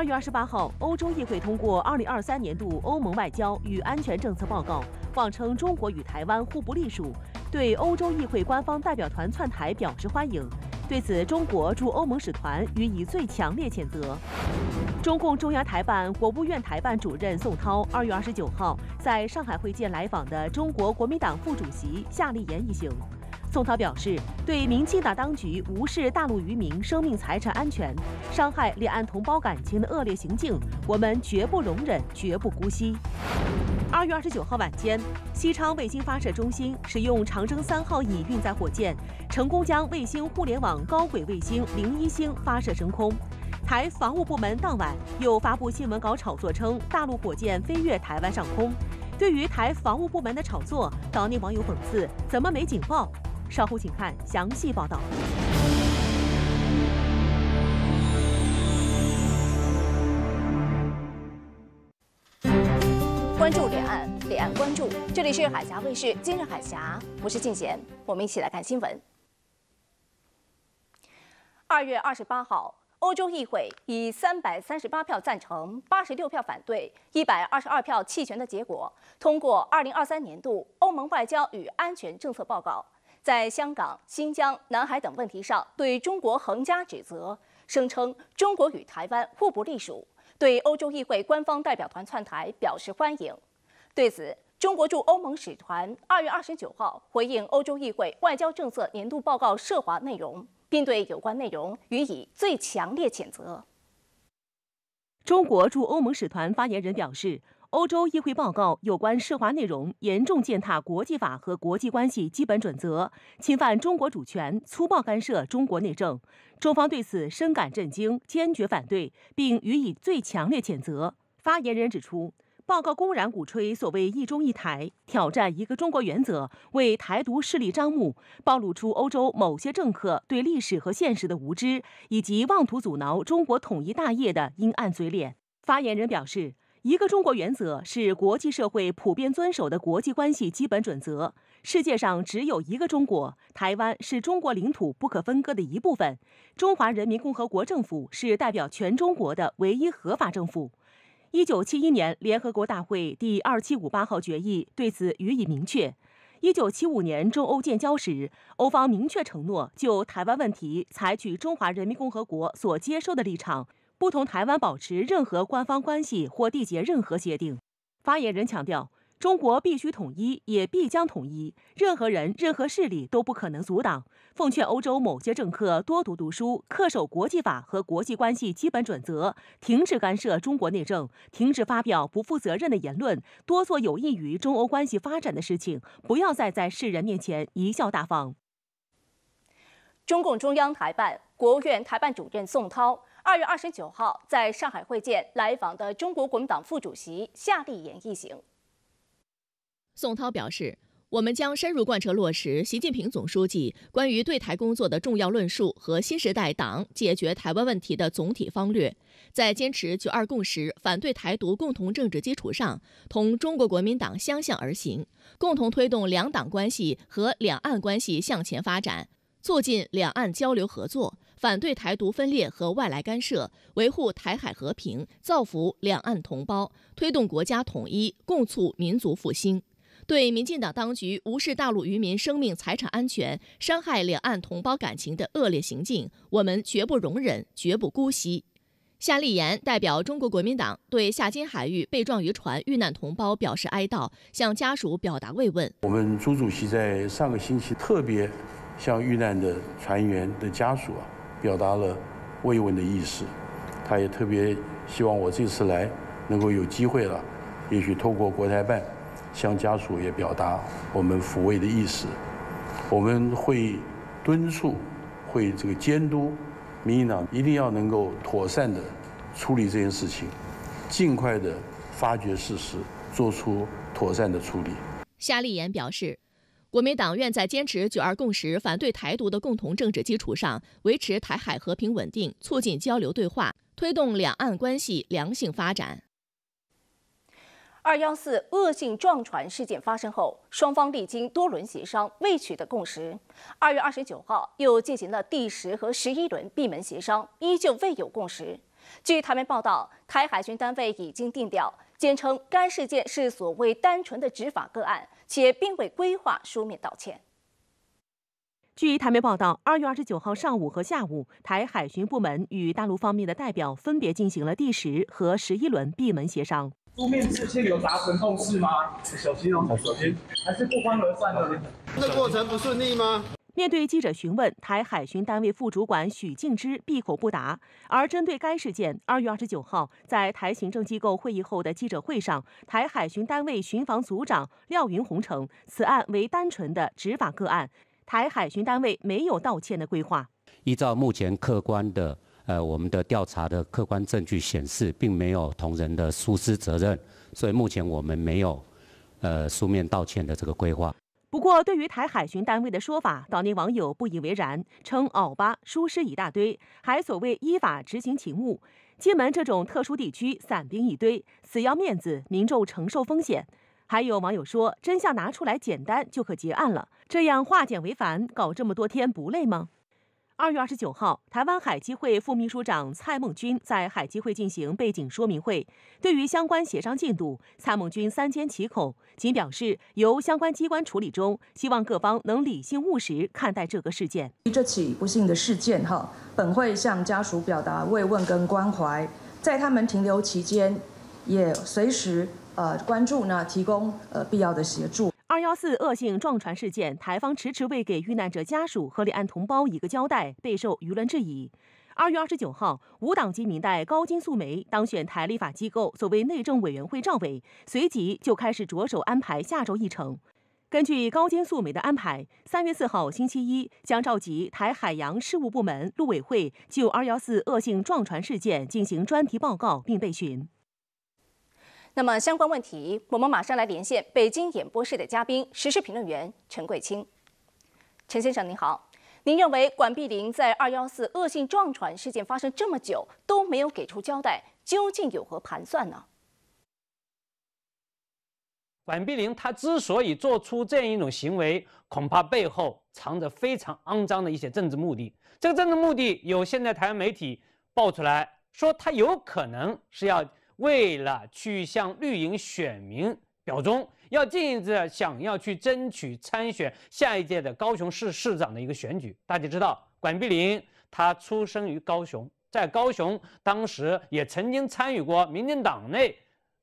二月二十八号，欧洲议会通过二零二三年度欧盟外交与安全政策报告，妄称中国与台湾互不隶属，对欧洲议会官方代表团窜台表示欢迎。对此，中国驻欧盟使团予以最强烈谴责。中共中央台办、国务院台办主任宋涛二月二十九号在上海会见来访的中国国民党副主席夏立言一行。宋涛表示，对民进党当局无视大陆渔民生命财产安全、伤害两岸同胞感情的恶劣行径，我们绝不容忍，绝不姑息。二月二十九号晚间，西昌卫星发射中心使用长征三号乙运载火箭，成功将卫星互联网高轨卫星零一星发射升空。台防务部门当晚又发布新闻稿炒作称，大陆火箭飞越台湾上空。对于台防务部门的炒作，岛内网友讽刺：怎么没警报？稍后请看详细报道。关注两岸，两岸关注。这里是海峡卫视《今日海峡》，我是静娴，我们一起来看新闻。二月二十八号，欧洲议会以三百三十八票赞成、八十六票反对、一百二十二票弃权的结果，通过二零二三年度欧盟外交与安全政策报告。在香港、新疆、南海等问题上对中国横加指责，声称中国与台湾互不隶属，对欧洲议会官方代表团窜台表示欢迎。对此，中国驻欧盟使团二月二十九号回应欧洲议会外交政策年度报告涉华内容，并对有关内容予以最强烈谴责。中国驻欧盟使团发言人表示。欧洲议会报告有关涉华内容严重践踏国际法和国际关系基本准则，侵犯中国主权，粗暴干涉中国内政。中方对此深感震惊，坚决反对，并予以最强烈谴责。发言人指出，报告公然鼓吹所谓“一中一台”，挑战一个中国原则，为台独势力张目，暴露出欧洲某些政客对历史和现实的无知，以及妄图阻挠中国统一大业的阴暗嘴脸。发言人表示。一个中国原则是国际社会普遍遵守的国际关系基本准则。世界上只有一个中国，台湾是中国领土不可分割的一部分。中华人民共和国政府是代表全中国的唯一合法政府。一九七一年，联合国大会第二七五八号决议对此予以明确。一九七五年中欧建交时，欧方明确承诺就台湾问题采取中华人民共和国所接受的立场。不同台湾保持任何官方关系或缔结任何协定。发言人强调，中国必须统一，也必将统一，任何人、任何势力都不可能阻挡。奉劝欧洲某些政客多读读书，恪守国际法和国际关系基本准则，停止干涉中国内政，停止发表不负责任的言论，多做有益于中欧关系发展的事情，不要再在世人面前贻笑大方。中共中央台办、国务院台办主任宋涛。二月二十九号，在上海会见来访的中国国民党副主席夏立言一行。宋涛表示，我们将深入贯彻落实习近平总书记关于对台工作的重要论述和新时代党解决台湾问题的总体方略，在坚持“九二共识”、反对台独共同政治基础上，同中国国民党相向而行，共同推动两党关系和两岸关系向前发展，促进两岸交流合作。反对台独分裂和外来干涉，维护台海和平，造福两岸同胞，推动国家统一，共促民族复兴。对民进党当局无视大陆渔民生命财产安全、伤害两岸同胞感情的恶劣行径，我们绝不容忍，绝不姑息。夏立言代表中国国民党对夏津海域被撞渔船遇难同胞表示哀悼，向家属表达慰问。我们朱主席在上个星期特别向遇难的船员的家属啊。表达了慰问的意思，他也特别希望我这次来能够有机会了，也许通过国台办向家属也表达我们抚慰的意思。我们会敦促，会这个监督，民进党一定要能够妥善的处理这件事情，尽快的发掘事实，做出妥善的处理。夏立言表示。国民党愿在坚持“九二共识”、反对台独的共同政治基础上，维持台海和平稳定，促进交流对话，推动两岸关系良性发展。二幺四恶性撞船事件发生后，双方历经多轮协商，未取得共识。二月二十九号，又进行了第十和十一轮闭门协商，依旧未有共识。据台媒报道，台海军单位已经定调，坚称该事件是所谓单纯的执法个案。且并未规划书面道歉。据台媒报道，二月二十九号上午和下午，台海巡部门与大陆方面的代表分别进行了第十和十一轮闭门协商。书面致歉有达成共识吗？小心哦，小心，还是不欢而散的。这过程不顺利吗？面对记者询问，台海巡单位副主管许敬之闭口不答。而针对该事件，二月二十九号在台行政机构会议后的记者会上，台海巡单位巡防组长廖云宏称，此案为单纯的执法个案，台海巡单位没有道歉的规划。依照目前客观的呃我们的调查的客观证据显示，并没有同人的疏失责任，所以目前我们没有，呃书面道歉的这个规划。不过，对于台海巡单位的说法，岛内网友不以为然，称“奥巴疏失一大堆”，还所谓“依法执行勤务”。金门这种特殊地区，散兵一堆，死要面子，民众承受风险。还有网友说，真相拿出来，简单就可结案了，这样化简为繁，搞这么多天不累吗？二月二十九号，台湾海基会副秘书长蔡孟军在海基会进行背景说明会。对于相关协商进度，蔡孟军三缄其口，仅表示由相关机关处理中。希望各方能理性务实看待这个事件。这起不幸的事件，哈，本会向家属表达慰问跟关怀，在他们停留期间，也随时呃关注呢，提供呃必要的协助。二幺四恶性撞船事件，台方迟迟未给遇难者家属和两岸同胞一个交代，备受舆论质疑。二月二十九号，无党籍明代高金素梅当选台立法机构所谓内政委员会召委，随即就开始着手安排下周议程。根据高金素梅的安排，三月四号星期一将召集台海洋事务部门陆委会就二幺四恶性撞船事件进行专题报告并备询。那么，相关问题，我们马上来连线北京演播室的嘉宾、时事评论员陈桂清。陈先生您好，您认为管碧玲在“二幺四”恶性撞船事件发生这么久都没有给出交代，究竟有何盘算呢？管碧玲她之所以做出这样一种行为，恐怕背后藏着非常肮脏的一些政治目的。这个政治目的有现在台湾媒体爆出来说，他有可能是要。为了去向绿营选民表忠，要进一步想要去争取参选下一届的高雄市市长的一个选举。大家知道，管碧玲她出生于高雄，在高雄当时也曾经参与过民进党内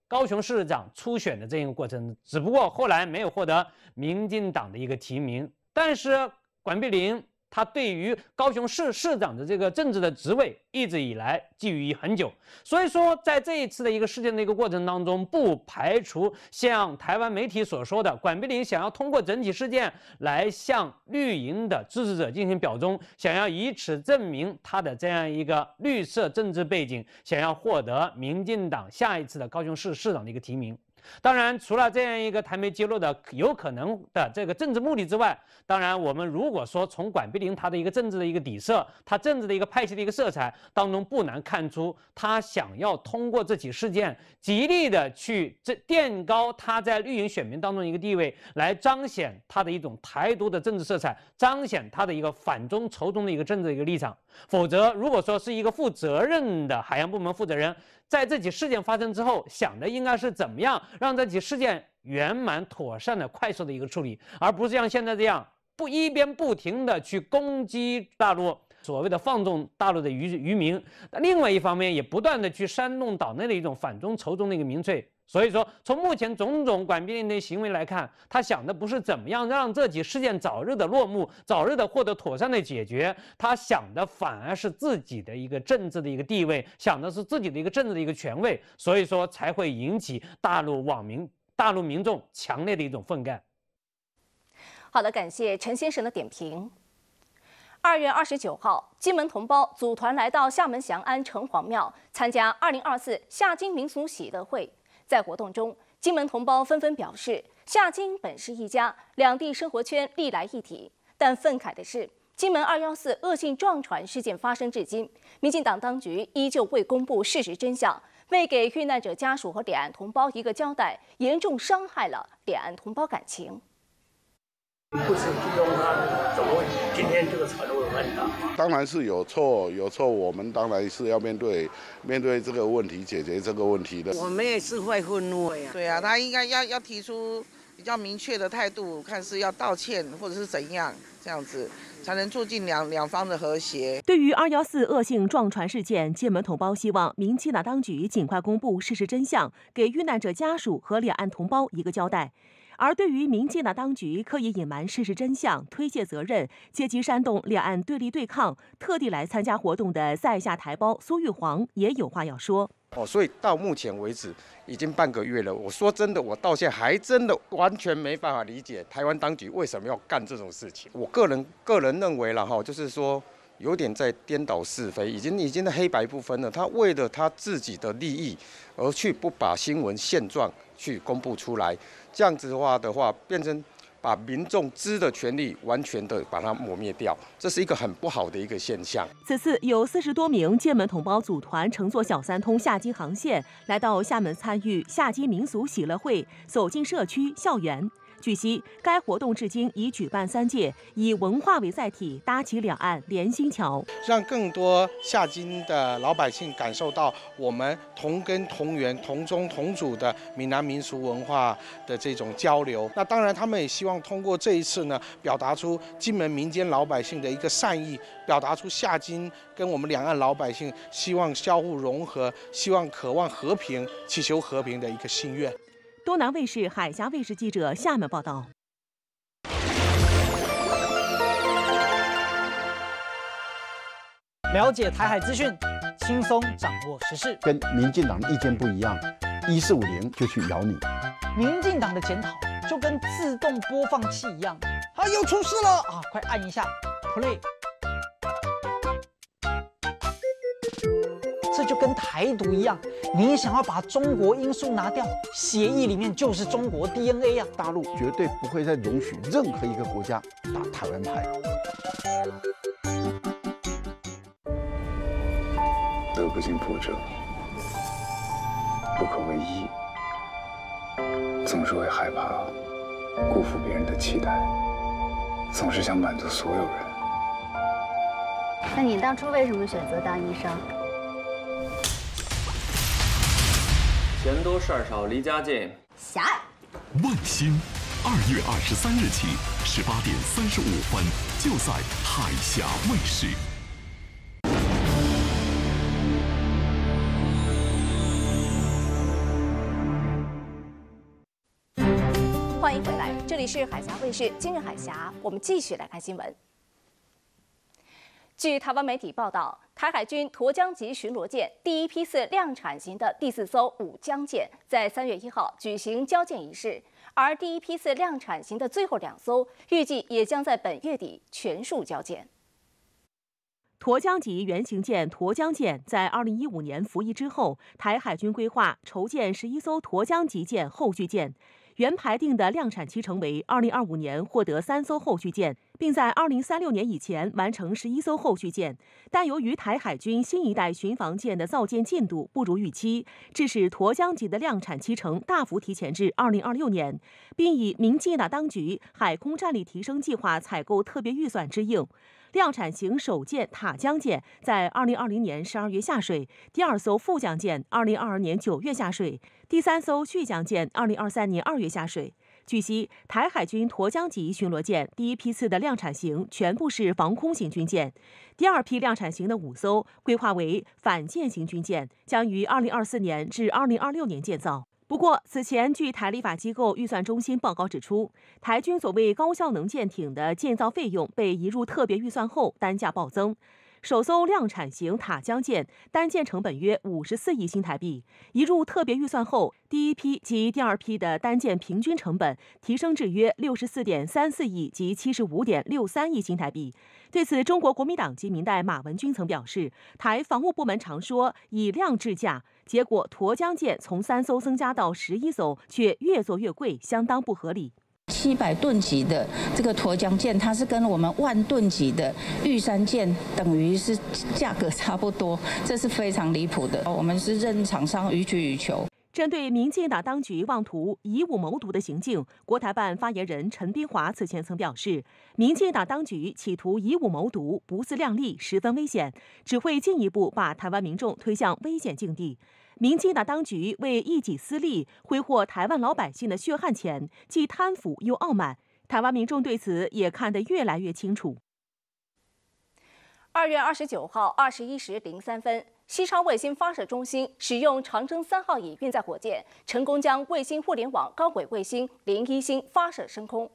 高雄市长初选的这一个过程，只不过后来没有获得民进党的一个提名。但是管碧玲。他对于高雄市市长的这个政治的职位，一直以来觊觎很久。所以说，在这一次的一个事件的一个过程当中，不排除像台湾媒体所说的，管碧玲想要通过整体事件来向绿营的支持者进行表忠，想要以此证明他的这样一个绿色政治背景，想要获得民进党下一次的高雄市市长的一个提名。当然，除了这样一个台媒揭露的有可能的这个政治目的之外，当然，我们如果说从管碧玲他的一个政治的一个底色，他政治的一个派系的一个色彩当中，不难看出，他想要通过这起事件极力的去这垫高他在绿营选民当中一个地位，来彰显他的一种台独的政治色彩，彰显他的一个反中仇中的一个政治一个立场。否则，如果说是一个负责任的海洋部门负责人。在这起事件发生之后，想着应该是怎么样让这起事件圆满、妥善的、快速的一个处理，而不是像现在这样，不一边不停的去攻击大陆，所谓的放纵大陆的渔渔民，另外一方面也不断的去煽动岛内的一种反中仇中的一个民粹。所以说，从目前种种管边的行为来看，他想的不是怎么样让自己事件早日的落幕，早日的获得妥善的解决，他想的反而是自己的一个政治的一个地位，想的是自己的一个政治的一个权位，所以说才会引起大陆网民、大陆民众强烈的一种愤慨。好的，感谢陈先生的点评。二月二十九号，金门同胞组团来到厦门翔安城隍庙，参加二零二四夏金民俗喜乐会。在活动中，金门同胞纷纷表示：“夏金本是一家，两地生活圈历来一体。”但愤慨的是，金门二幺四恶性撞船事件发生至今，民进党当局依旧未公布事实真相，未给遇难者家属和两岸同胞一个交代，严重伤害了两岸同胞感情。不是追究他怎么问今天这个责会问担。当然是有错，有错，我们当然是要面对，面对这个问题，解决这个问题的。我们也是会愤怒呀。对啊，他应该要要提出比较明确的态度，看是要道歉或者是怎样，这样子才能促进两两方的和谐。对于二幺四恶性撞船事件，金门同胞希望民进党当局尽快公布事实真相，给遇难者家属和两岸同胞一个交代。而对于民进党当局刻意隐瞒事实真相、推卸责任、借机煽动两岸对立对抗，特地来参加活动的在下台胞苏玉煌也有话要说。哦，所以到目前为止已经半个月了。我说真的，我到现在还真的完全没办法理解台湾当局为什么要干这种事情。我个人个人认为，了哈，就是说有点在颠倒是非，已经已经的黑白不分了。他为了他自己的利益而去不把新闻现状去公布出来。这样子的话的话，变成把民众知的权利完全的把它磨灭掉，这是一个很不好的一个现象。此次有四十多名厦门同胞组团乘坐“小三通”厦金航线，来到厦门参与厦金民俗喜乐会，走进社区、校园。据悉，该活动至今已举办三届，以文化为载体，搭起两岸连心桥，让更多下金的老百姓感受到我们同根同源、同宗同祖的闽南民俗文化的这种交流。那当然，他们也希望通过这一次呢，表达出金门民间老百姓的一个善意，表达出下金跟我们两岸老百姓希望相互融合、希望渴望和平、祈求和平的一个心愿。东南卫视、海峡卫视记者厦门报道。了解台海资讯，轻松掌握时事。跟民进党意见不一样，一四五零就去咬你。民进党的检讨就跟自动播放器一样。啊，又出事了啊！快按一下 play。这就跟台独一样。你想要把中国因素拿掉，协议里面就是中国 DNA 啊！大陆绝对不会再容许任何一个国家打台湾牌。得不偿者，不可为一，总是会害怕辜负别人的期待，总是想满足所有人。那你当初为什么选择当医生？人多事儿少，离家近，狭隘。万兴，二月二十三日起，十八点三十五分，就在海峡卫视。欢迎回来，这里是海峡卫视今日海峡，我们继续来看新闻。据台湾媒体报道，台海军沱江级巡逻舰第一批次量产型的第四艘“武江舰”在三月一号举行交舰仪式，而第一批次量产型的最后两艘预计也将在本月底全数交舰。沱江级原型舰“沱江舰”在二零一五年服役之后，台海军规划筹建十一艘沱江级舰后续舰，原排定的量产期成为二零二五年获得三艘后续舰。并在二零三六年以前完成十一艘后续舰，但由于台海军新一代巡防舰的造舰进度不如预期，致使沱江级的量产期程大幅提前至二零二六年，并以民进党当局海空战力提升计划采购特别预算之应量产型首舰塔江舰在二零二零年十二月下水，第二艘副江舰二零二二年九月下水，第三艘续江舰二零二三年二月下水。据悉，台海军沱江级巡逻舰第一批次的量产型全部是防空型军舰，第二批量产型的五艘规划为反舰型军舰，将于二零二四年至二零二六年建造。不过，此前据台立法机构预算中心报告指出，台军所谓高效能舰艇的建造费用被移入特别预算后，单价暴增。首艘量产型塔江舰单舰成本约五十四亿新台币，移入特别预算后，第一批及第二批的单舰平均成本提升至约六十四点三四亿及七十五点六三亿新台币。对此，中国国民党籍明代马文军曾表示，台防务部门常说以量制价，结果沱江舰从三艘增加到十一艘，却越做越贵，相当不合理。七百吨级的这个沱江舰，它是跟我们万吨级的玉山舰等于是价格差不多，这是非常离谱的。我们是任厂商予取予求。针对民进党当局妄图以武谋独的行径，国台办发言人陈斌华此前曾表示，民进党当局企图以武谋独，不自量力，十分危险，只会进一步把台湾民众推向危险境地。民进党当局为一己私利挥霍台湾老百姓的血汗钱，既贪腐又傲慢，台湾民众对此也看得越来越清楚。二月二十九号二十一时零三分，西昌卫星发射中心使用长征三号乙运载火箭，成功将卫星互联网高轨卫星零一星发射升空。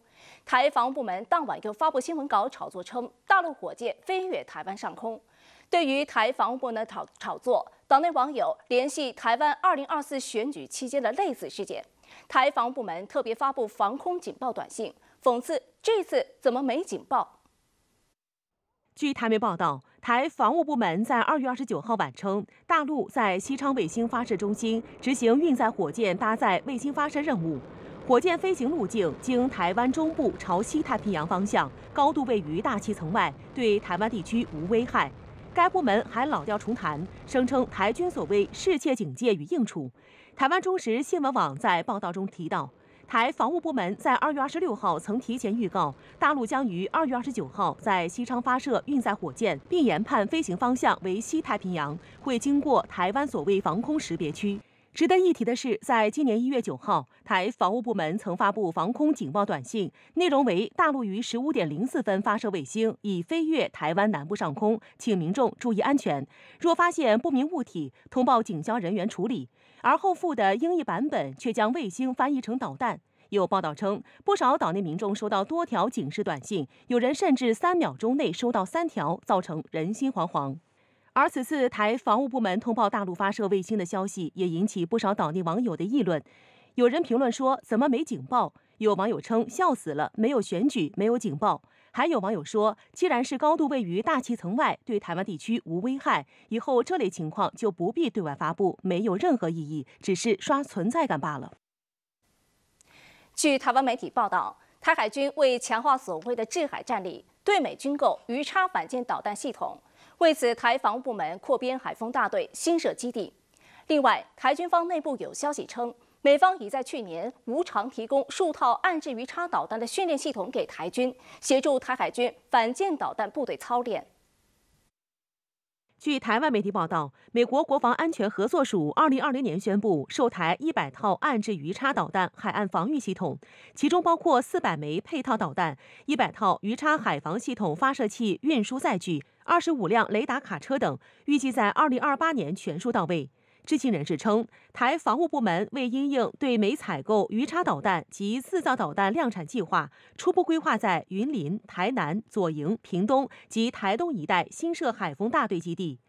台防务部门当晚又发布新闻稿炒作称，大陆火箭飞越台湾上空。对于台防务部门炒炒作，岛内网友联系台湾二零二四选举期间的类似事件，台防务部门特别发布防空警报短信，讽刺这次怎么没警报？据台媒报道，台防务部门在二月二十九号晚称，大陆在西昌卫星发射中心执行运载火箭搭载卫星发射任务，火箭飞行路径经台湾中部朝西太平洋方向，高度位于大气层外，对台湾地区无危害。该部门还老调重弹，声称台军所谓“世界警戒与应处”。台湾中时新闻网在报道中提到，台防务部门在2月26号曾提前预告，大陆将于2月29号在西昌发射运载火箭，并研判飞行方向为西太平洋，会经过台湾所谓防空识别区。值得一提的是，在今年一月九号，台防务部门曾发布防空警报短信，内容为大陆于十五点零四分发射卫星，已飞越台湾南部上空，请民众注意安全。若发现不明物体，通报警消人员处理。而后附的英译版本却将卫星翻译成导弹。有报道称，不少岛内民众收到多条警示短信，有人甚至三秒钟内收到三条，造成人心惶惶。而此次台防务部门通报大陆发射卫星的消息，也引起不少岛内网友的议论。有人评论说：“怎么没警报？”有网友称：“笑死了，没有选举，没有警报。”还有网友说：“既然是高度位于大气层外，对台湾地区无危害，以后这类情况就不必对外发布，没有任何意义，只是刷存在感罢了。”据台湾媒体报道，台海军为强化所谓的制海战力，对美军购鱼叉反舰导弹系统。为此，台防务部门扩编海风大队，新设基地。另外，台军方内部有消息称，美方已在去年无偿提供数套暗制鱼叉导弹的训练系统给台军，协助台海军反舰导弹部队操练。据台湾媒体报道，美国国防安全合作署二零二零年宣布，售台一百套岸制鱼叉导弹海岸防御系统，其中包括四百枚配套导弹、一百套鱼叉海防系统发射器、运输载具、二十五辆雷达卡车等，预计在二零二八年全数到位。知情人士称，台防务部门为应对美采购鱼叉导弹及四造导弹量产计划，初步规划在云林、台南、左营、屏东及台东一带新设海丰大队基地。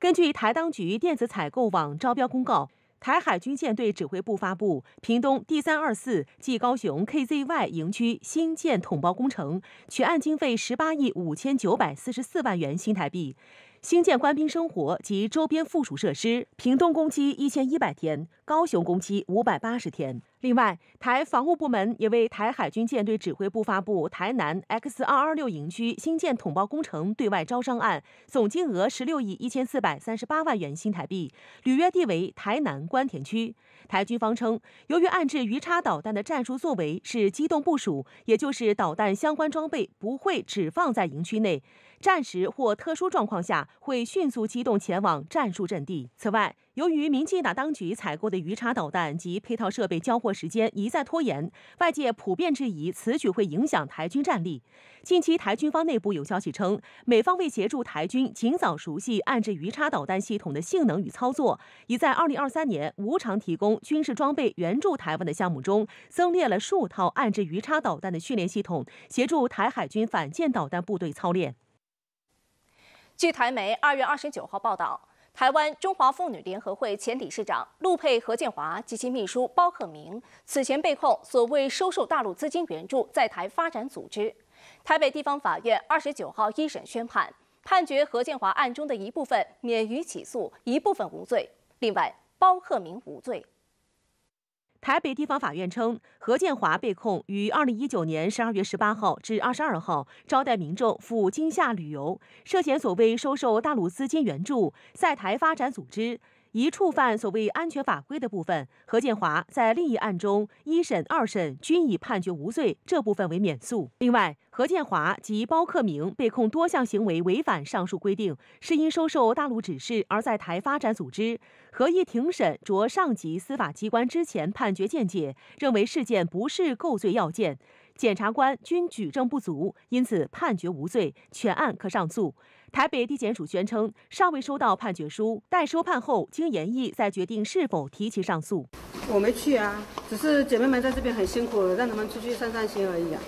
根据台当局电子采购网招标公告，台海军舰队指挥部发布屏东第三二四暨高雄 KZY 营区新建统包工程，取案经费十八亿五千九百四十四万元新台币。兴建官兵生活及周边附属设施，屏东工期一千一百天，高雄工期五百八十天。另外，台防务部门也为台海军舰队指挥部发布台南 X 二二六营区新建统包工程对外招商案，总金额十六亿一千四百三十八万元新台币，履约地为台南关田区。台军方称，由于暗置鱼叉导弹的战术作为是机动部署，也就是导弹相关装备不会只放在营区内。战时或特殊状况下，会迅速机动前往战术阵地。此外，由于民进党当局采购的鱼叉导弹及配套设备交货时间一再拖延，外界普遍质疑此举会影响台军战力。近期台军方内部有消息称，美方为协助台军尽早熟悉暗置鱼叉导弹系统的性能与操作，已在二零二三年无偿提供军事装备援助台湾的项目中，增列了数套暗置鱼叉导弹的训练系统，协助台海军反舰导弹部队操练。据台媒二月二十九号报道，台湾中华妇女联合会前理事长陆佩何建华及其秘书包克明，此前被控所谓收受大陆资金援助在台发展组织。台北地方法院二十九号一审宣判，判决何建华案中的一部分免于起诉，一部分无罪。另外，包克明无罪。台北地方法院称，何建华被控于二零一九年十二月十八号至二十二号招待民众赴金夏旅游，涉嫌所谓收受大陆资金援助，在台发展组织。一触犯所谓安全法规的部分，何建华在另一案中一审、二审均已判决无罪，这部分为免诉。另外，何建华及包克明被控多项行为违反上述规定，是因收受大陆指示而在台发展组织。合议庭审酌上级司法机关之前判决见解，认为事件不是构罪要件，检察官均举证不足，因此判决无罪，全案可上诉。台北地检署宣称尚未收到判决书，待收判后经研议再决定是否提起上诉。我没去啊，只是姐妹们在这边很辛苦，让她们出去散散心而已啊。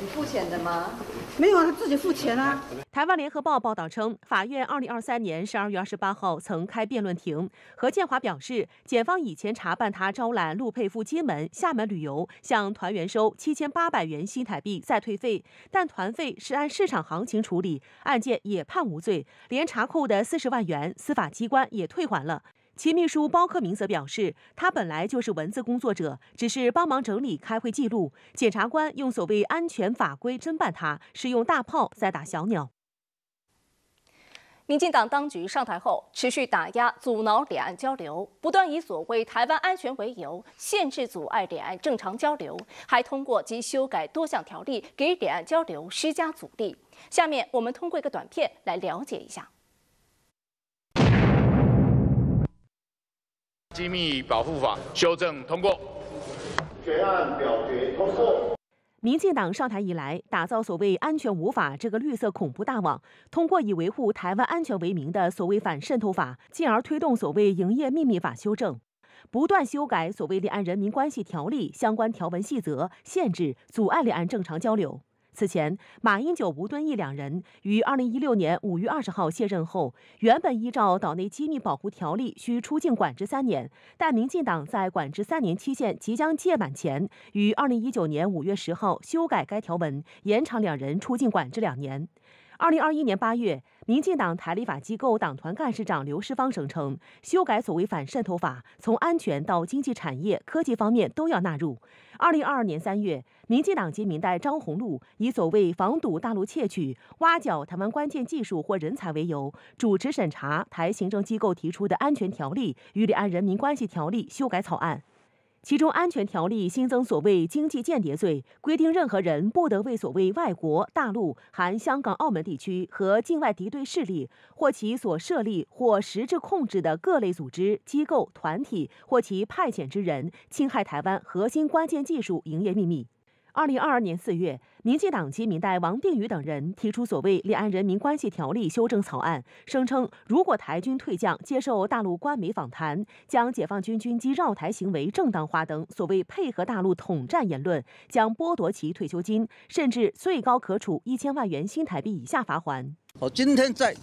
你付钱的吗？没有啊，他自己付钱啊。台湾联合报报道称，法院二零二三年十二月二十八号曾开辩论庭。何建华表示，检方以前查办他招揽陆佩夫、金门、厦门旅游，向团员收七千八百元新台币再退费，但团费是按市场行情处理，案件也判无罪，连查扣的四十万元，司法机关也退还了。其秘书包克明则表示，他本来就是文字工作者，只是帮忙整理开会记录。检察官用所谓安全法规侦办他是用大炮在打小鸟。民进党当局上台后，持续打压、阻挠两岸交流，不断以所谓台湾安全为由，限制、阻碍两岸正常交流，还通过及修改多项条例，给两岸交流施加阻力。下面我们通过一个短片来了解一下。机密保护法修正通过，决案表决通过。民进党上台以来，打造所谓“安全无法”这个绿色恐怖大网，通过以维护台湾安全为名的所谓反渗透法，进而推动所谓营业秘密法修正，不断修改所谓两岸人民关系条例相关条文细则，限制、阻碍两岸正常交流。此前，马英九、吴敦义两人于二零一六年五月二十号卸任后，原本依照岛内机密保护条例需出境管制三年，但民进党在管制三年期限即将届满前，于二零一九年五月十号修改该条文，延长两人出境管制两年。二零二一年八月，民进党台立法机构党团干事长刘世芳声称，修改所谓反渗透法，从安全到经济产业、科技方面都要纳入。二零二二年三月，民进党籍民代张宏禄以所谓防堵大陆窃取、挖角台湾关键技术或人才为由，主持审查台行政机构提出的安全条例与两岸人民关系条例修改草案。其中安全条例新增所谓经济间谍罪，规定任何人不得为所谓外国、大陆（含香港、澳门地区）和境外敌对势力，或其所设立或实质控制的各类组织、机构、团体，或其派遣之人，侵害台湾核心关键技术、营业秘密。二零二二年四月，民进党籍民代王定宇等人提出所谓《两岸人民关系条例》修正草案，声称如果台军退将接受大陆官媒访谈，将解放军军机绕台行为正当化等所谓配合大陆统战言论，将剥夺其退休金，甚至最高可处一千万元新台币以下罚款。我今天在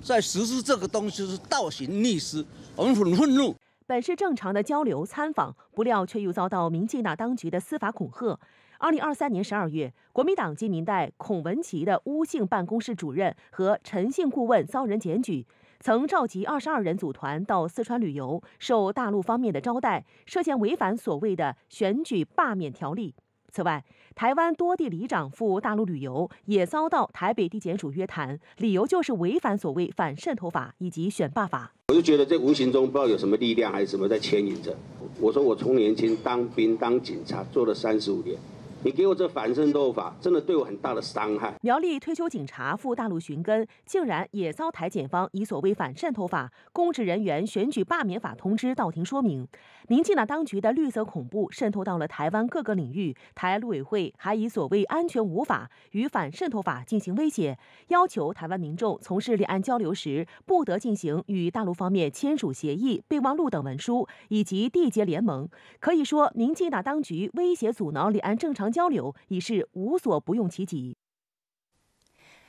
在实施这个东西是倒行逆施，我们愤怒。本是正常的交流参访，不料却又遭到民进党当局的司法恐吓。二零二三年十二月，国民党及民代孔文琪的乌姓办公室主任和陈姓顾问遭人检举，曾召集二十二人组团到四川旅游，受大陆方面的招待，涉嫌违反所谓的选举罢免条例。此外，台湾多地里长赴大陆旅游也遭到台北地检署约谈，理由就是违反所谓反渗透法以及选罢法。我就觉得这无形中不知道有什么力量还是什么在牵引着。我说我从年轻当兵当警察做了三十五年。你给我这反渗透法，真的对我很大的伤害。苗栗退休警察赴大陆寻根，竟然也遭台检方以所谓反渗透法、公职人员选举罢免法通知到庭说明。民进党当局的绿色恐怖渗透到了台湾各个领域，台陆委会还以所谓安全无法与反渗透法进行威胁，要求台湾民众从事两岸交流时不得进行与大陆方面签署协议、备忘录等文书以及缔结联盟。可以说，民进党当局威胁阻挠两岸正常。交流已是无所不用其极。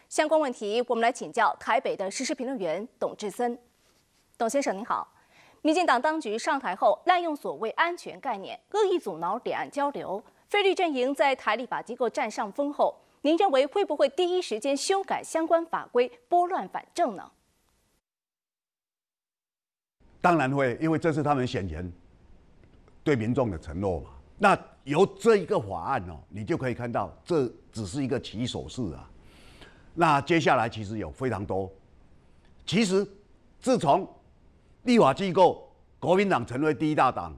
相关问题，我们来请教台北的实事评论员董志森。董先生您好，民进党当局上台后滥用所谓安全概念，恶意阻挠两岸交流。菲律宾阵营在台立法机构占上风后，您认为会不会第一时间修改相关法规，拨乱反正呢？当然会，因为这是他们选前对民众的承诺嘛。那由这一个法案哦，你就可以看到，这只是一个起手式啊。那接下来其实有非常多。其实自从立法机构国民党成为第一大党，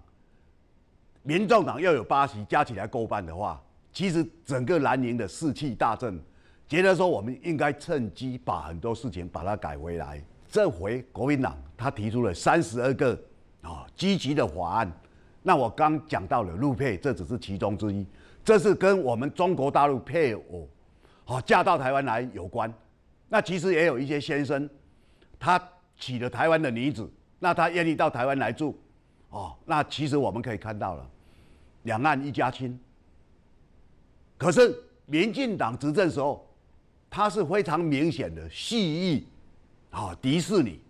民众党要有八席加起来过半的话，其实整个蓝营的士气大振，觉得说我们应该趁机把很多事情把它改回来。这回国民党他提出了三十二个啊积极的法案。那我刚讲到了陆配，这只是其中之一，这是跟我们中国大陆配偶，好嫁到台湾来有关。那其实也有一些先生，他娶了台湾的女子，那他愿意到台湾来住，哦，那其实我们可以看到了，两岸一家亲。可是民进党执政时候，他是非常明显的蓄意，啊，敌视你，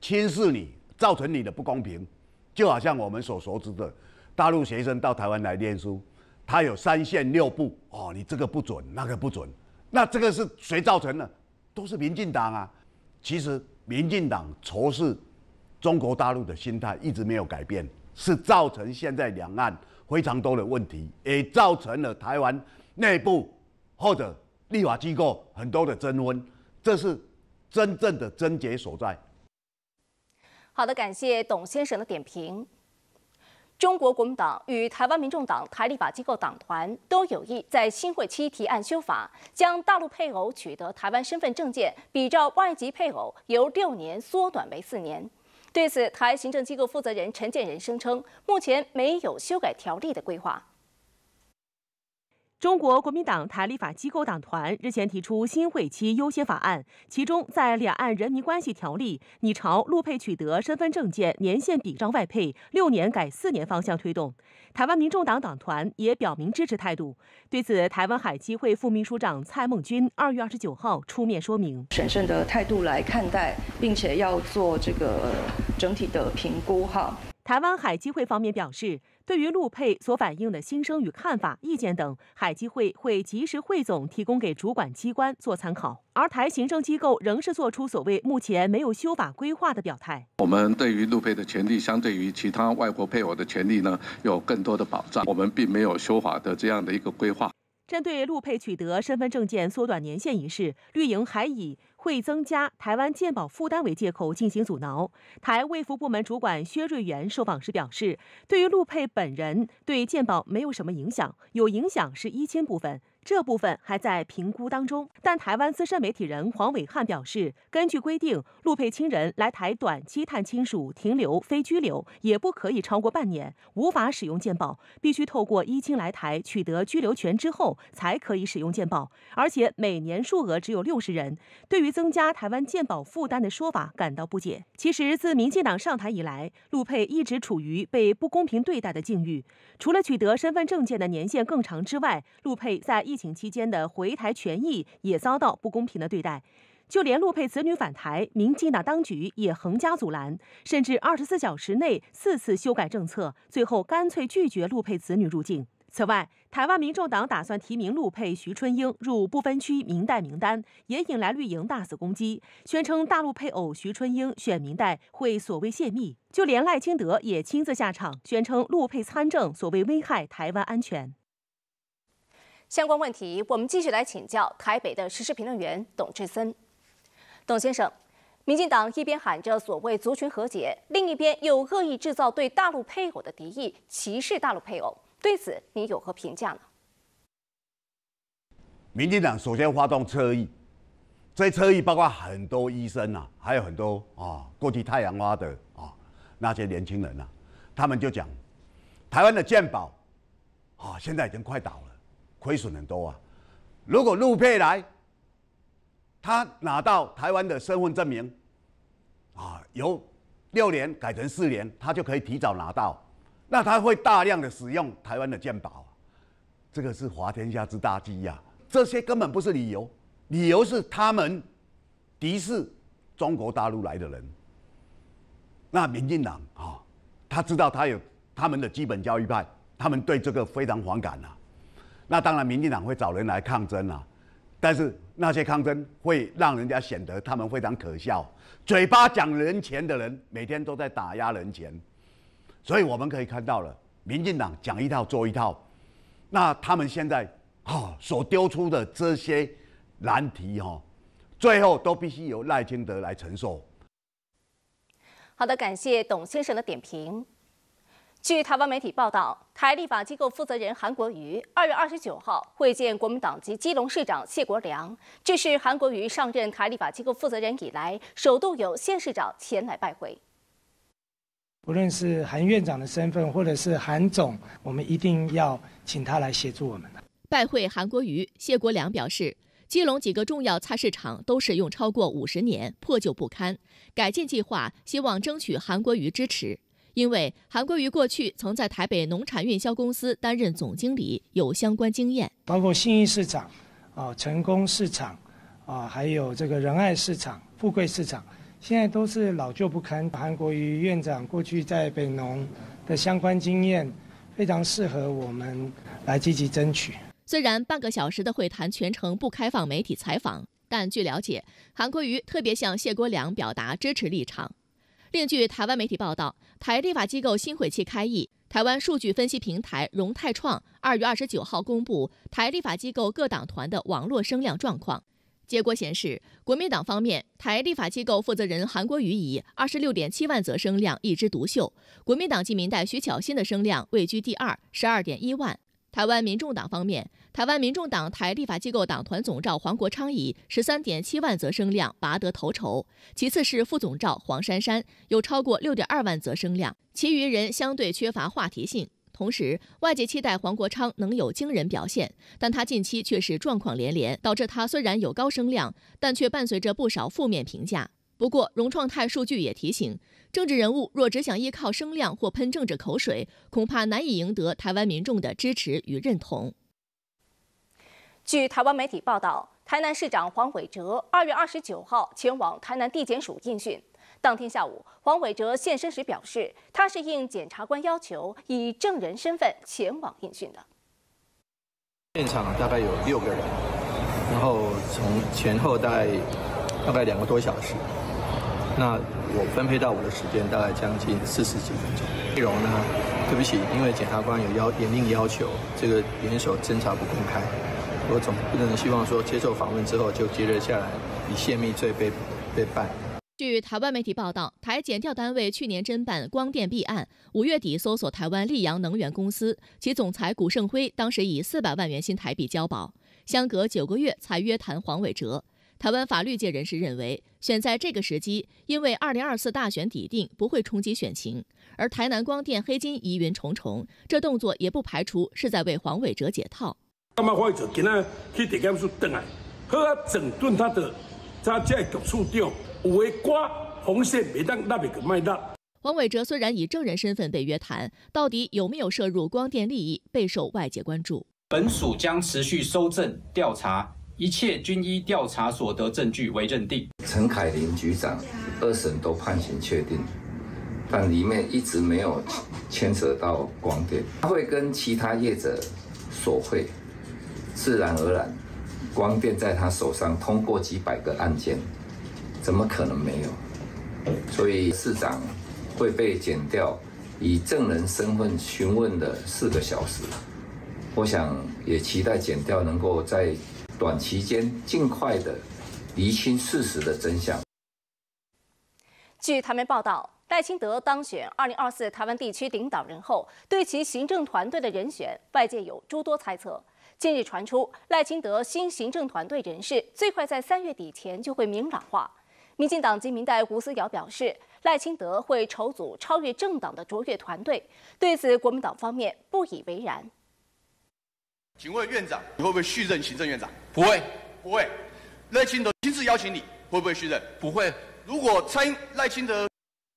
轻视你，造成你的不公平。就好像我们所熟知的，大陆学生到台湾来念书，他有三线六部哦，你这个不准，那个不准，那这个是谁造成的？都是民进党啊。其实民进党仇视中国大陆的心态一直没有改变，是造成现在两岸非常多的问题，也造成了台湾内部或者立法机构很多的争端，这是真正的症结所在。好的，感谢董先生的点评。中国国民党与台湾民众党台立法机构党团都有意在新会期提案修法，将大陆配偶取得台湾身份证件比照外籍配偶，由六年缩短为四年。对此，台行政机构负责人陈建仁声称，目前没有修改条例的规划。中国国民党台立法机构党团日前提出新会期优先法案，其中在两岸人民关系条例拟朝陆配取得身份证件年限比照外配六年改四年方向推动。台湾民众党党团也表明支持态度。对此，台湾海基会副秘书长蔡孟君二月二十九号出面说明，审慎的态度来看待，并且要做这个整体的评估哈。台湾海基会方面表示。对于陆佩所反映的心声与看法、意见等，海基会会及时汇总，提供给主管机关做参考。而台行政机构仍是做出所谓目前没有修法规划的表态。我们对于陆佩的权利，相对于其他外国配偶的权利呢，有更多的保障。我们并没有修法的这样的一个规划。针对陆佩取得身份证件缩短年限一事，绿营还以。会增加台湾鉴宝负担为借口进行阻挠。台卫福部门主管薛瑞元受访时表示，对于陆佩本人对鉴宝没有什么影响，有影响是一千部分。这部分还在评估当中，但台湾资深媒体人黄伟汉表示，根据规定，陆配亲人来台短期探亲属停留非居留，也不可以超过半年，无法使用健保，必须透过一亲来台取得居留权之后才可以使用健保，而且每年数额只有六十人。对于增加台湾健保负担的说法感到不解。其实自民进党上台以来，陆配一直处于被不公平对待的境遇，除了取得身份证件的年限更长之外，陆配在一疫情期间的回台权益也遭到不公平的对待，就连陆配子女返台，民进党当局也横加阻拦，甚至二十四小时内四次修改政策，最后干脆拒绝陆配子女入境。此外，台湾民众党打算提名陆配徐春英入不分区民代名单，也引来绿营大肆攻击，宣称大陆配偶徐春英选民代会所谓泄密，就连赖清德也亲自下场，宣称陆配参政所谓危害台湾安全。相关问题，我们继续来请教台北的时事评论员董志森。董先生，民进党一边喊着所谓族群和解，另一边又恶意制造对大陆配偶的敌意，歧视大陆配偶，对此你有何评价呢？民进党首先发动车议，这些车议包括很多医生啊，还有很多啊过去太阳花的啊那些年轻人啊，他们就讲台湾的健保啊现在已经快倒了。亏损很多啊！如果陆配来，他拿到台湾的身份证明，啊，由六年改成四年，他就可以提早拿到。那他会大量的使用台湾的健保，这个是滑天下之大稽呀！这些根本不是理由，理由是他们敌视中国大陆来的人。那民进党啊，他知道他有他们的基本教育派，他们对这个非常反感呐。那当然，民进党会找人来抗争啊，但是那些抗争会让人家显得他们非常可笑。嘴巴讲人权的人，每天都在打压人权，所以我们可以看到了，民进党讲一套做一套。那他们现在哈所丢出的这些难题哈，最后都必须由赖清德来承受。好的，感谢董先生的点评。据台湾媒体报道，台立法机构负责人韩国瑜二月二十九号会见国民党籍基隆市长谢国梁，这是韩国瑜上任台立法机构负责人以来，首度有县市长前来拜会。不论是韩院长的身份，或者是韩总，我们一定要请他来协助我们。拜会韩国瑜，谢国梁表示，基隆几个重要菜市场都使用超过五十年，破旧不堪，改建计划希望争取韩国瑜支持。因为韩国瑜过去曾在台北农产运销公司担任总经理，有相关经验，包括信义市场、啊成功市场、啊还有这个仁爱市场、富贵市场，现在都是老旧不堪。韩国瑜院长过去在北农的相关经验，非常适合我们来积极争取。虽然半个小时的会谈全程不开放媒体采访，但据了解，韩国瑜特别向谢国良表达支持立场。另据台湾媒体报道，台立法机构新会期开议，台湾数据分析平台融泰创二月二十九号公布台立法机构各党团的网络声量状况。结果显示，国民党方面，台立法机构负责人韩国瑜以二十六点七万则声量一枝独秀，国民党籍民代徐巧芯的声量位居第二，十二点一万。台湾民众党方面。台湾民众党台立法机构党团总召黄国昌以十三点七万则声量拔得头筹，其次是副总召黄珊珊有超过六点二万则声量，其余人相对缺乏话题性。同时，外界期待黄国昌能有惊人表现，但他近期却是状况连连，导致他虽然有高声量，但却伴随着不少负面评价。不过，融创泰数据也提醒，政治人物若只想依靠声量或喷政治口水，恐怕难以赢得台湾民众的支持与认同。据台湾媒体报道，台南市长黄伟哲二月二十九号前往台南地检署应讯。当天下午，黄伟哲现身时表示，他是应检察官要求以证人身份前往应讯的。现场大概有六个人，然后从前后大概大概两个多小时。那我分配到我的时间大概将近四十几分钟。内容呢？对不起，因为检察官有要严令要求，这个联手侦查不公开。我总不能希望说接受访问之后就接着下来以泄密罪被被办。据台湾媒体报道，台检调单位去年侦办光电弊案，五月底搜索台湾立阳能源公司，其总裁古胜辉当时以四百万元新台币交保，相隔九个月才约谈黄伟哲。台湾法律界人士认为，选在这个时机，因为二零二四大选抵定不会冲击选情，而台南光电黑金疑云重重，这动作也不排除是在为黄伟哲解套。那么快找囡仔去地检署等来，好啊，整顿他的，他这个局长，有的瓜红线，袂当那边去卖当。黄伟哲虽然以证人身份被约谈，到底有没有涉入光电利益，备受外界关注。本署将持续收证调查，一切均依调查所得证据为认定。陈凯琳局长二审都判刑确定，但里面一直没有牵扯到光电，他会跟其他业者索贿。自然而然，光电在他手上通过几百个案件，怎么可能没有？所以市长会被剪掉以证人身份询问的四个小时，我想也期待剪掉能够在短期间尽快的厘清事实的真相。据台媒报道，赖清德当选二零二四台湾地区领导人后，对其行政团队的人选，外界有诸多猜测。近日传出赖清德新行政团队人士最快在三月底前就会明朗化。民进党籍民代吴思瑶表示，赖清德会筹组超越政党的卓越团队。对此，国民党方面不以为然。请问院长，你会不会续任行政院长？不会，不会。赖清德亲自邀请你，会不会续任？不会。如果蔡赖清德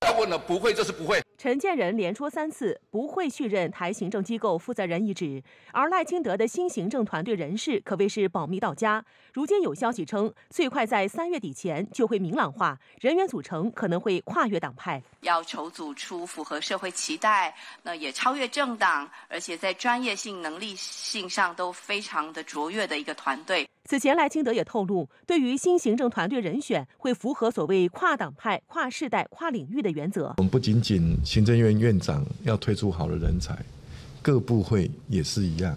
再问了，不会就是不会。陈建仁连说三次不会续任台行政机构负责人一职，而赖清德的新行政团队人事可谓是保密到家。如今有消息称，最快在三月底前就会明朗化，人员组成可能会跨越党派，要筹组出符合社会期待，那也超越政党，而且在专业性、能力性上都非常的卓越的一个团队。此前赖清德也透露，对于新行政团队人选会符合所谓跨党派、跨世代、跨领域的原则。我们不仅仅行政院院长要推出好的人才，各部会也是一样。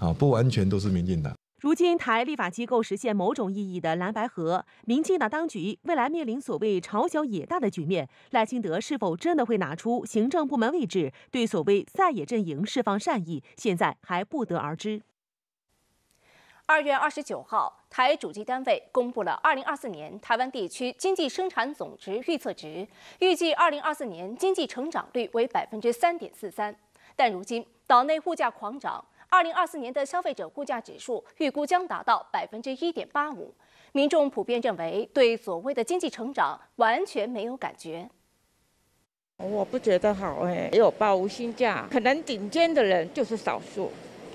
啊，不完全都是民进党。如今台立法机构实现某种意义的蓝白合，民进党当局未来面临所谓朝小野大的局面。赖清德是否真的会拿出行政部门位置，对所谓在野阵营释放善意，现在还不得而知。二月二十九号，台主机单位公布了二零二四年台湾地区经济生产总值预测值，预计二零二四年经济成长率为百分之三点四三。但如今岛内物价狂涨，二零二四年的消费者物价指数预估将达到百分之一点八五，民众普遍认为对所谓的经济成长完全没有感觉。我不觉得好哎，有报无薪价，可能顶尖的人就是少数，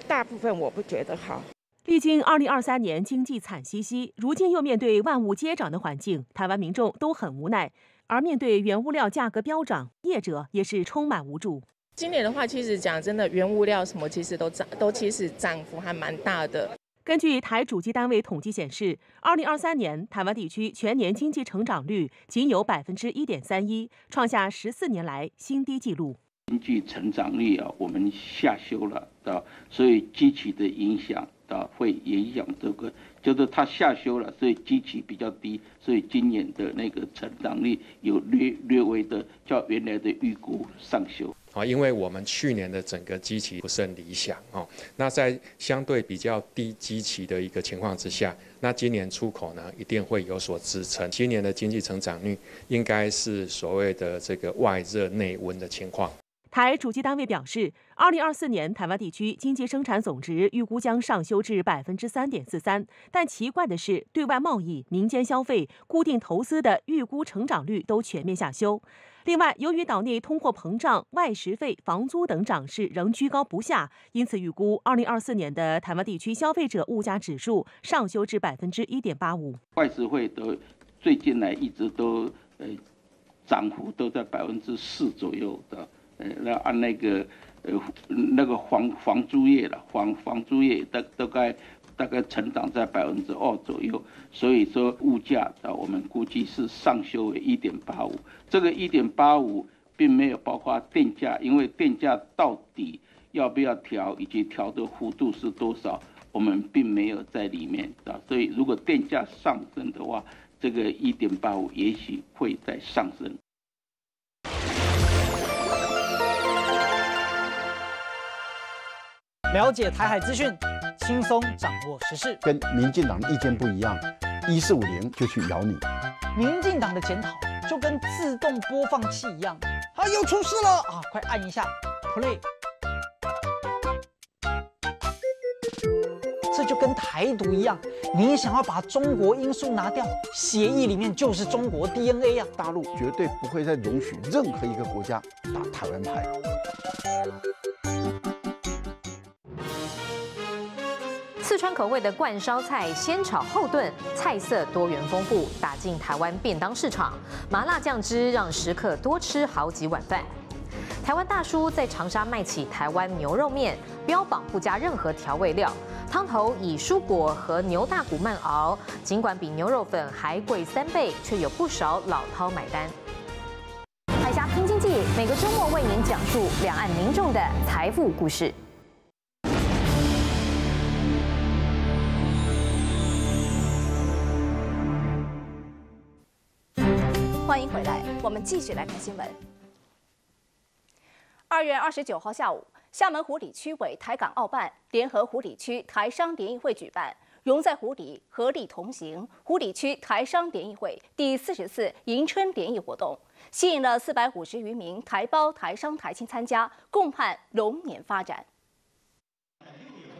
大部分我不觉得好。历经二零二三年经济惨兮兮，如今又面对万物皆涨的环境，台湾民众都很无奈。而面对原物料价格飙涨，业者也是充满无助。今年的话，其实讲真的，原物料什么其实都涨，都其实涨幅还蛮大的。根据台主机单位统计显示，二零二三年台湾地区全年经济成长率仅有百分之一点三一，创下十四年来新低纪录。经济成长率啊，我们下修了，啊，所以积极的影响。啊，会影响这个，就是它下修了，所以基期比较低，所以今年的那个成长率有略略微的较原来的预估上修啊，因为我们去年的整个基期不甚理想哦，那在相对比较低基期的一个情况之下，那今年出口呢一定会有所支撑，今年的经济成长率应该是所谓的这个外热内温的情况。台主机单位表示，二零二四年台湾地区经济生产总值预估将上修至百分之三点四三。但奇怪的是，对外贸易、民间消费、固定投资的预估成长率都全面下修。另外，由于岛内通货膨胀、外食费、房租等涨势仍居高不下，因此预估二零二四年的台湾地区消费者物价指数上修至百分之一点八五。外食会的最近来一直都呃涨幅都在百分之四左右的。那按那个呃那个房房租业了，房房租业大大概大概成长在百分之二左右，所以说物价啊，我们估计是上修为一点八五。这个一点八五并没有包括电价，因为电价到底要不要调以及调的幅度是多少，我们并没有在里面啊。所以如果电价上升的话，这个一点八五也许会在上升。了解台海资讯，轻松掌握时事。跟民进党意见不一样，一四五零就去咬你。民进党的检讨就跟自动播放器一样，啊，又出事了啊！快按一下 play。这就跟台独一样，你想要把中国因素拿掉，协议里面就是中国 DNA 啊！大陆绝对不会再容许任何一个国家打台湾牌。四川口味的灌烧菜，先炒后炖，菜色多元丰富，打进台湾便当市场。麻辣酱汁让食客多吃好几碗饭。台湾大叔在长沙卖起台湾牛肉面，标榜不加任何调味料，汤头以蔬果和牛大骨慢熬。尽管比牛肉粉还贵三倍，却有不少老饕买单。海峡拼经济，每个周末为您讲述两岸民众的财富故事。欢迎回来，我们继续来看新闻。二月二十九号下午，厦门湖里区委台港澳办联合湖里区台商联谊会举办“融在湖里，合力同行”湖里区台商联谊会第四十次迎春联谊活动，吸引了四百五十余名台胞、台商、台青参加，共盼龙年发展。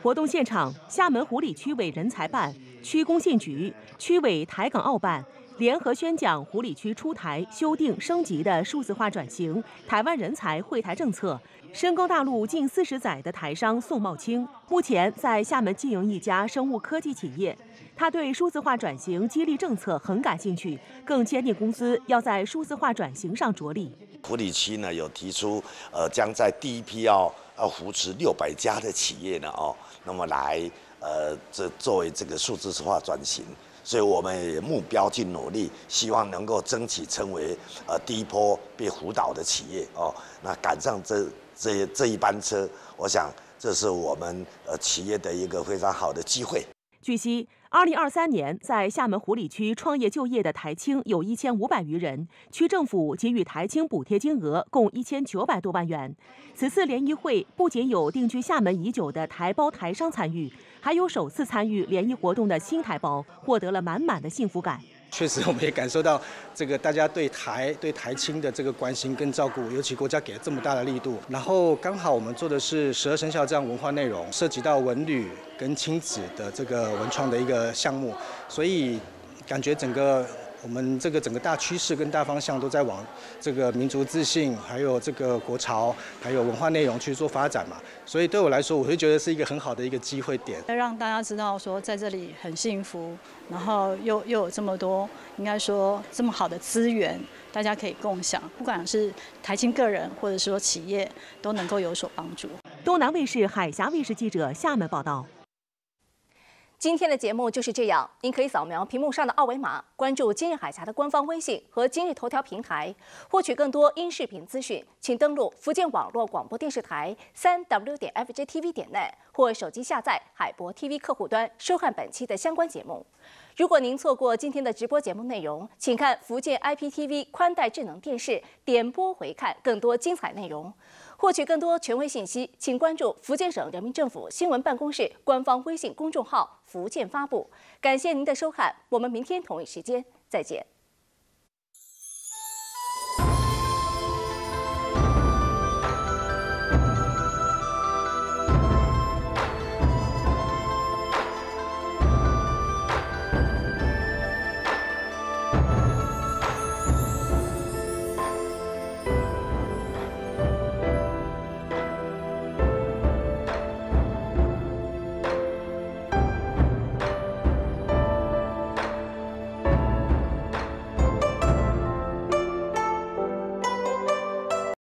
活动现场，厦门湖里区委人才办、区工信局、区委台港澳办。联合宣讲，湖里区出台修订升级的数字化转型台湾人才惠台政策。深耕大陆近四十载的台商宋茂清，目前在厦门经营一家生物科技企业，他对数字化转型激励政策很感兴趣，更坚定公司要在数字化转型上着力。湖里区呢有提出，呃，将在第一批要要扶持六百家的企业呢，哦，那么来，呃，这作为这个数字化转型。所以我们也目标去努力，希望能够争取成为呃第一波被辅导的企业哦，那赶上这这这一班车，我想这是我们呃企业的一个非常好的机会。据悉二零二三年在厦门湖里区创业就业的台青有一千五百余人，区政府给予台青补贴金额共一千九百多万元。此次联谊会不仅有定居厦门已久的台胞台商参与。还有首次参与联谊活动的新台胞，获得了满满的幸福感。确实，我们也感受到这个大家对台对台青的这个关心跟照顾，尤其国家给了这么大的力度。然后刚好我们做的是十二生肖这样文化内容，涉及到文旅跟亲子的这个文创的一个项目，所以感觉整个。我们这个整个大趋势跟大方向都在往这个民族自信，还有这个国潮，还有文化内容去做发展嘛。所以对我来说，我会觉得是一个很好的一个机会点，让大家知道说在这里很幸福，然后又又有这么多，应该说这么好的资源，大家可以共享，不管是台青个人或者说企业，都能够有所帮助。东南卫视、海峡卫视记者厦门报道。今天的节目就是这样。您可以扫描屏幕上的二维码，关注今日海峡的官方微信和今日头条平台，获取更多音视频资讯。请登录福建网络广播电视台三 w 点 fjtv 点 net 或手机下载海博 TV 客户端，收看本期的相关节目。如果您错过今天的直播节目内容，请看福建 IPTV 宽带智能电视点播回看更多精彩内容。获取更多权威信息，请关注福建省人民政府新闻办公室官方微信公众号“福建发布”。感谢您的收看，我们明天同一时间再见。